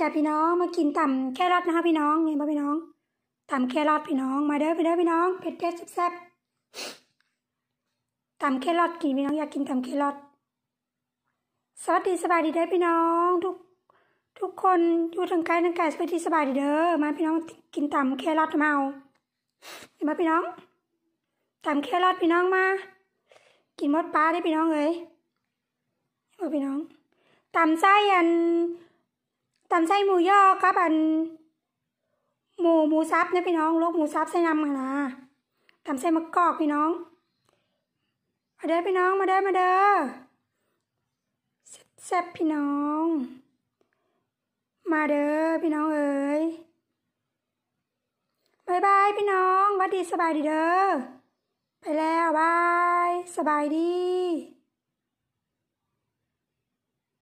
จ้ะพี่น้องมากินต่าแครอทนะคะพี่น้องไงบ้าพี่น้องต่าแครอทพี่น้อง มาเด้อี่เด้อพี่น้องเผ็ดเผ็ดแซ่บๆต่ำแครอทกินพี่น้องอยากกินต่าแครอทสวัสดีสบายดีเด้อพี่น้องทุกทุกคนอยู่ทางไกลทางไกลสวัสดีสบายดีเด้อมาพี่น้องกินต่าแครอทมาเอาไงบ้าพี่น้องต่าแครอทพี่น้องมา กินมดปลาได้พี่น้องเลยเห็พี่น้องต่ำไส้อันตำไส้หมูย่อครับอันหมูหมูซับนะพี่น้องลูกหมูซับไส้นำมานะตำไส้มะกอกพี่น้องมาเด้อพี่น้องมาเด้อมาเด้อแซ่บพี่น้อง มาเด้อพี่น้องเอ๋ยบายบายพี่น้องวัดดีสบายดีเด้อไปแล้วบายสบายดี